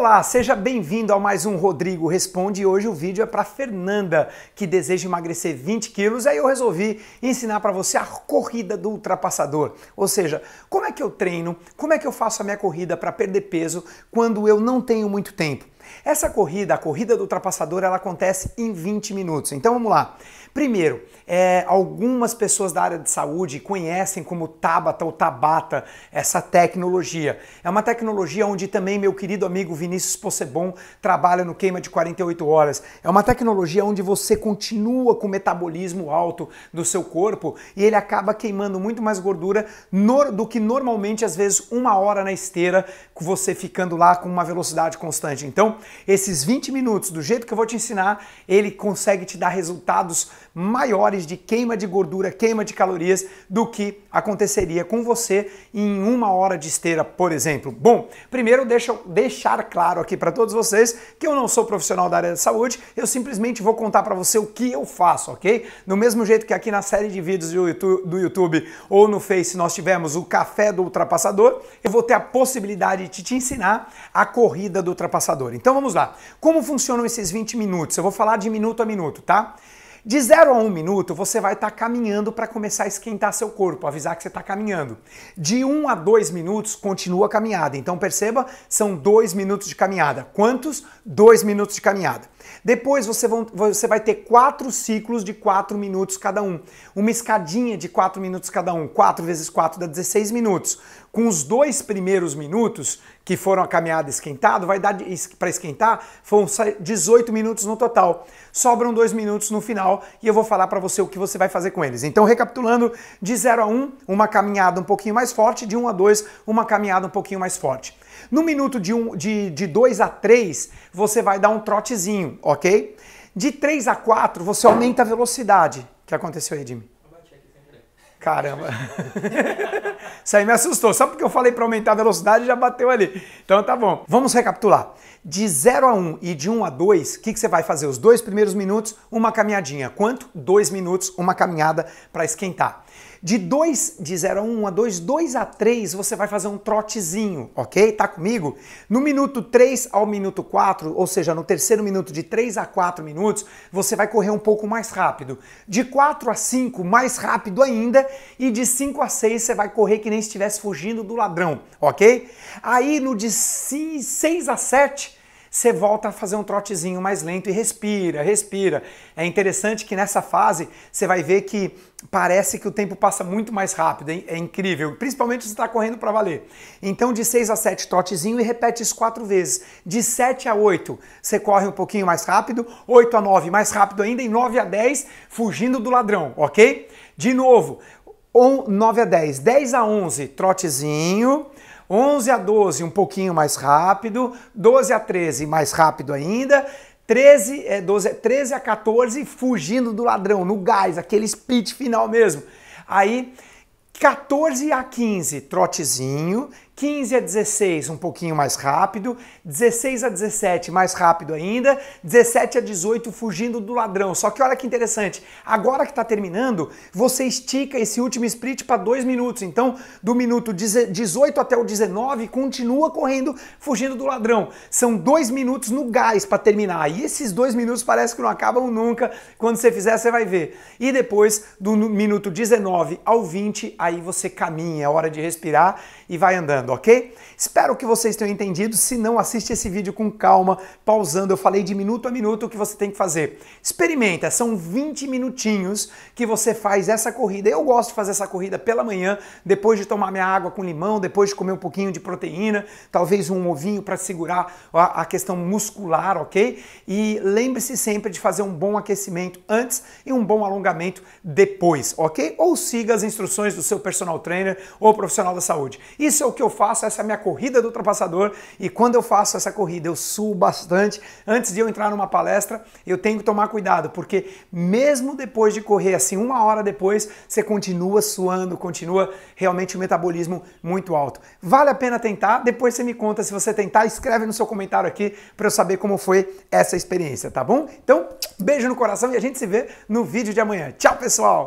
Olá, seja bem-vindo ao mais um Rodrigo Responde. Hoje o vídeo é para Fernanda, que deseja emagrecer 20 quilos. Aí eu resolvi ensinar para você a corrida do ultrapassador. Ou seja, como é que eu treino, como é que eu faço a minha corrida para perder peso quando eu não tenho muito tempo. Essa corrida, a corrida do ultrapassador, ela acontece em 20 minutos. Então vamos lá. Primeiro, é, algumas pessoas da área de saúde conhecem como Tabata ou Tabata essa tecnologia. É uma tecnologia onde também meu querido amigo Vinícius Possebon trabalha no queima de 48 horas. É uma tecnologia onde você continua com o metabolismo alto do seu corpo e ele acaba queimando muito mais gordura do que normalmente, às vezes, uma hora na esteira, você ficando lá com uma velocidade constante. Então, esses 20 minutos, do jeito que eu vou te ensinar, ele consegue te dar resultados maiores de queima de gordura, queima de calorias, do que aconteceria com você em uma hora de esteira, por exemplo. Bom, primeiro deixa eu deixar claro aqui para todos vocês que eu não sou profissional da área da saúde, eu simplesmente vou contar para você o que eu faço, ok? Do mesmo jeito que aqui na série de vídeos do YouTube ou no Face nós tivemos o café do ultrapassador, eu vou ter a possibilidade de te ensinar a corrida do ultrapassador. Então então vamos lá. Como funcionam esses 20 minutos? Eu vou falar de minuto a minuto, tá? De 0 a 1 um minuto, você vai estar tá caminhando para começar a esquentar seu corpo, avisar que você está caminhando. De 1 um a 2 minutos, continua a caminhada. Então perceba, são 2 minutos de caminhada. Quantos? 2 minutos de caminhada. Depois você, vão, você vai ter 4 ciclos de 4 minutos cada um. Uma escadinha de 4 minutos cada um. 4 vezes 4 dá 16 minutos. Com os dois primeiros minutos, que foram a caminhada esquentado, vai dar para esquentar, foram 18 minutos no total. Sobram dois minutos no final e eu vou falar para você o que você vai fazer com eles. Então, recapitulando, de 0 a 1, um, uma caminhada um pouquinho mais forte, de 1 um a 2, uma caminhada um pouquinho mais forte. No minuto de 2 um, de, de a 3, você vai dar um trotezinho, ok? De 3 a 4, você aumenta a velocidade. O que aconteceu aí, Jimmy? Caramba. Isso aí me assustou. Só porque eu falei para aumentar a velocidade já bateu ali. Então tá bom. Vamos recapitular. De 0 a 1 um e de 1 um a 2, o que, que você vai fazer? Os dois primeiros minutos, uma caminhadinha. Quanto? Dois minutos, uma caminhada para esquentar. De 2 de 0 a 1 um, a 2, 2 a 3, você vai fazer um trotezinho, ok? Tá comigo? No minuto 3 ao minuto 4, ou seja, no terceiro minuto de 3 a 4 minutos, você vai correr um pouco mais rápido. De 4 a 5, mais rápido ainda, e de 5 a 6 você vai correr que nem estivesse fugindo do ladrão, ok? Aí no de 6 a 7, você volta a fazer um trotezinho mais lento e respira, respira. É interessante que nessa fase você vai ver que parece que o tempo passa muito mais rápido, é incrível, principalmente se você está correndo para valer. Então de 6 a 7 trotezinho e repete isso quatro vezes. De 7 a 8 você corre um pouquinho mais rápido, 8 a 9 mais rápido ainda e 9 a 10 fugindo do ladrão, ok? De novo, 9 a 10, 10 a 11 trotezinho, 11 a 12, um pouquinho mais rápido, 12 a 13, mais rápido ainda, 13, é, 12, 13 a 14, fugindo do ladrão, no gás, aquele split final mesmo. Aí, 14 a 15, trotezinho, 15 a 16, um pouquinho mais rápido, 16 a 17, mais rápido ainda, 17 a 18, fugindo do ladrão. Só que olha que interessante, agora que está terminando, você estica esse último sprint para 2 minutos. Então, do minuto 18 até o 19, continua correndo, fugindo do ladrão. São dois minutos no gás para terminar. E esses dois minutos parece que não acabam nunca. Quando você fizer, você vai ver. E depois, do minuto 19 ao 20, aí você caminha, é hora de respirar e vai andando, ok? Espero que vocês tenham entendido. Se não, assiste esse vídeo com calma, pausando. Eu falei de minuto a minuto o que você tem que fazer. Experimenta, são 20 minutinhos que você faz essa corrida. Eu gosto de fazer essa corrida pela manhã, depois de tomar minha água com limão, depois de comer um pouquinho de proteína, talvez um ovinho para segurar a questão muscular, ok? E lembre-se sempre de fazer um bom aquecimento antes e um bom alongamento depois, ok? Ou siga as instruções do seu personal trainer ou profissional da saúde. Isso é o que eu faço, essa é a minha corrida do ultrapassador. E quando eu faço essa corrida, eu suo bastante. Antes de eu entrar numa palestra, eu tenho que tomar cuidado, porque mesmo depois de correr, assim, uma hora depois, você continua suando, continua realmente o um metabolismo muito alto. Vale a pena tentar? Depois você me conta se você tentar, escreve no seu comentário aqui para eu saber como foi essa experiência, tá bom? Então, beijo no coração e a gente se vê no vídeo de amanhã. Tchau, pessoal!